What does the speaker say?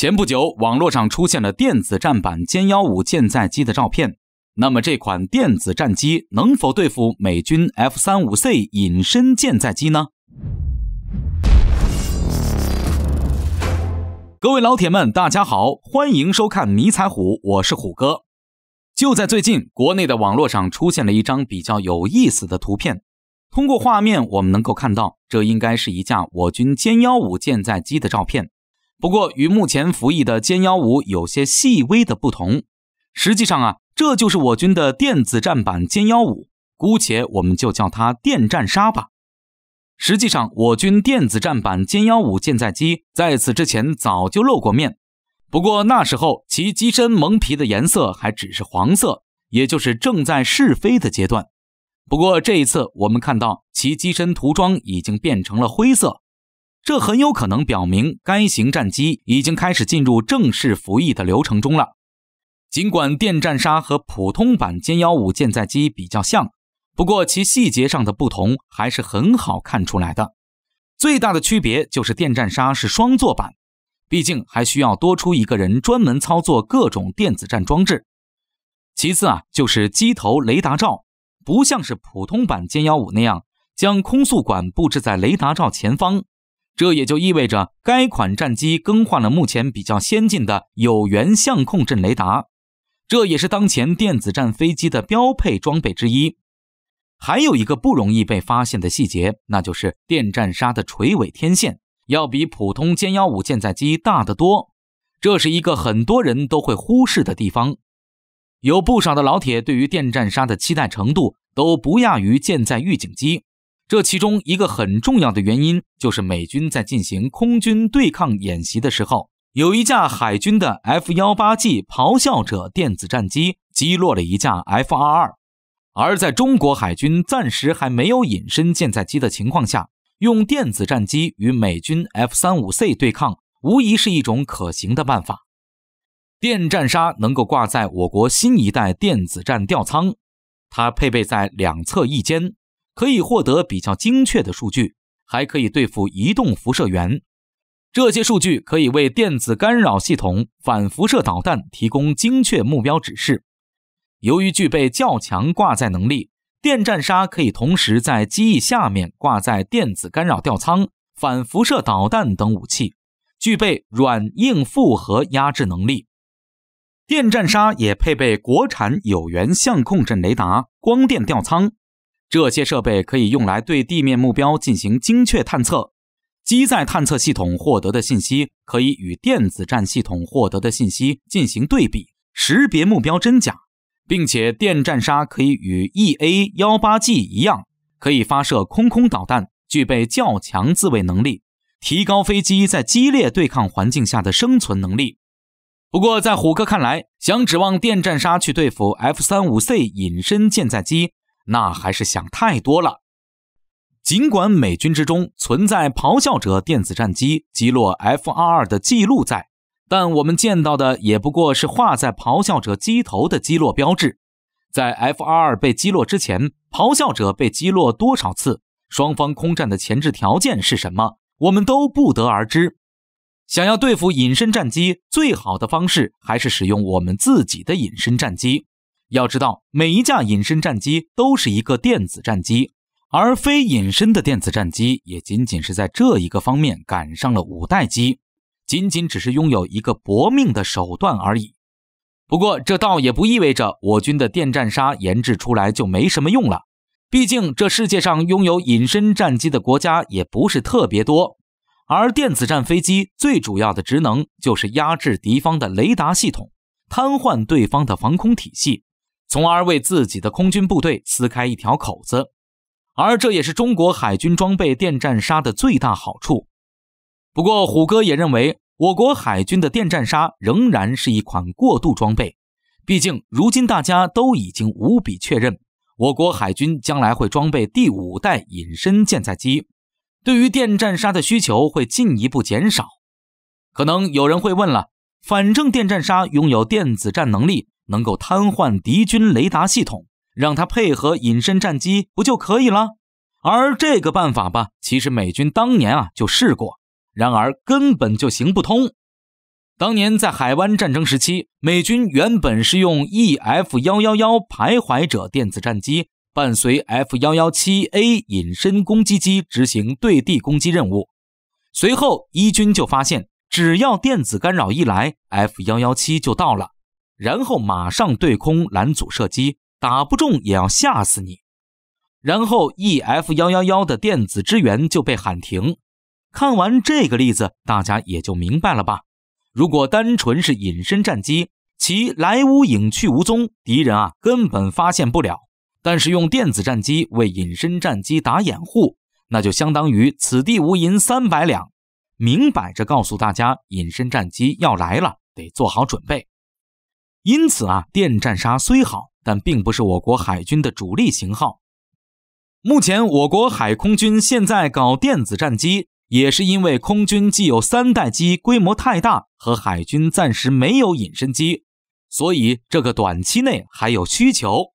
前不久，网络上出现了电子战版歼幺五舰载机的照片。那么，这款电子战机能否对付美军 F 三五 C 隐身舰载机呢？各位老铁们，大家好，欢迎收看迷彩虎，我是虎哥。就在最近，国内的网络上出现了一张比较有意思的图片。通过画面，我们能够看到，这应该是一架我军歼幺五舰载机的照片。不过与目前服役的歼幺五有些细微的不同，实际上啊，这就是我军的电子战版歼幺五，姑且我们就叫它“电战鲨”吧。实际上，我军电子战版歼幺五舰载机在此之前早就露过面，不过那时候其机身蒙皮的颜色还只是黄色，也就是正在试飞的阶段。不过这一次，我们看到其机身涂装已经变成了灰色。这很有可能表明该型战机已经开始进入正式服役的流程中了。尽管电战鲨和普通版歼幺五舰载机比较像，不过其细节上的不同还是很好看出来的。最大的区别就是电战鲨是双座版，毕竟还需要多出一个人专门操作各种电子战装置。其次啊，就是机头雷达罩不像是普通版歼幺五那样将空速管布置在雷达罩前方。这也就意味着该款战机更换了目前比较先进的有源相控阵雷达，这也是当前电子战飞机的标配装备之一。还有一个不容易被发现的细节，那就是电战鲨的垂尾天线要比普通歼幺五舰载机大得多，这是一个很多人都会忽视的地方。有不少的老铁对于电战鲨的期待程度都不亚于舰载预警机。这其中一个很重要的原因，就是美军在进行空军对抗演习的时候，有一架海军的 F 幺八 G 咆哮者电子战机击落了一架 F 二二。而在中国海军暂时还没有隐身舰载机的情况下，用电子战机与美军 F 三五 C 对抗，无疑是一种可行的办法。电战鲨能够挂在我国新一代电子战吊舱，它配备在两侧翼尖。可以获得比较精确的数据，还可以对付移动辐射源。这些数据可以为电子干扰系统、反辐射导弹提供精确目标指示。由于具备较强挂载能力，电战鲨可以同时在机翼下面挂载电子干扰吊舱、反辐射导弹等武器，具备软硬复合压制能力。电战鲨也配备国产有源相控阵雷达、光电吊舱。这些设备可以用来对地面目标进行精确探测，机载探测系统获得的信息可以与电子战系统获得的信息进行对比，识别目标真假，并且电战鲨可以与 EA 幺八 G 一样，可以发射空空导弹，具备较强自卫能力，提高飞机在激烈对抗环境下的生存能力。不过，在虎哥看来，想指望电战鲨去对付 F 三五 C 隐身舰载机。那还是想太多了。尽管美军之中存在“咆哮者”电子战机击落 F-22 的记录在，但我们见到的也不过是画在“咆哮者”机头的击落标志。在 F-22 被击落之前，“咆哮者”被击落多少次？双方空战的前置条件是什么？我们都不得而知。想要对付隐身战机，最好的方式还是使用我们自己的隐身战机。要知道，每一架隐身战机都是一个电子战机，而非隐身的电子战机也仅仅是在这一个方面赶上了五代机，仅仅只是拥有一个搏命的手段而已。不过这倒也不意味着我军的电战杀研制出来就没什么用了，毕竟这世界上拥有隐身战机的国家也不是特别多，而电子战飞机最主要的职能就是压制敌方的雷达系统，瘫痪对方的防空体系。从而为自己的空军部队撕开一条口子，而这也是中国海军装备电战鲨的最大好处。不过，虎哥也认为，我国海军的电战鲨仍然是一款过渡装备。毕竟，如今大家都已经无比确认，我国海军将来会装备第五代隐身舰载机，对于电战鲨的需求会进一步减少。可能有人会问了：反正电战鲨拥有电子战能力。能够瘫痪敌军雷达系统，让它配合隐身战机不就可以了？而这个办法吧，其实美军当年啊就试过，然而根本就行不通。当年在海湾战争时期，美军原本是用 E F 幺幺幺徘徊者电子战机伴随 F 幺幺七 A 隐身攻击机执行对地攻击任务，随后伊军就发现，只要电子干扰一来，F 幺幺七就到了。然后马上对空拦阻射击，打不中也要吓死你。然后，E F 幺幺幺的电子支援就被喊停。看完这个例子，大家也就明白了吧？如果单纯是隐身战机，其来无影去无踪，敌人啊根本发现不了。但是用电子战机为隐身战机打掩护，那就相当于此地无银三百两，明摆着告诉大家，隐身战机要来了，得做好准备。因此啊，电战鲨虽好，但并不是我国海军的主力型号。目前，我国海空军现在搞电子战机，也是因为空军既有三代机规模太大，和海军暂时没有隐身机，所以这个短期内还有需求。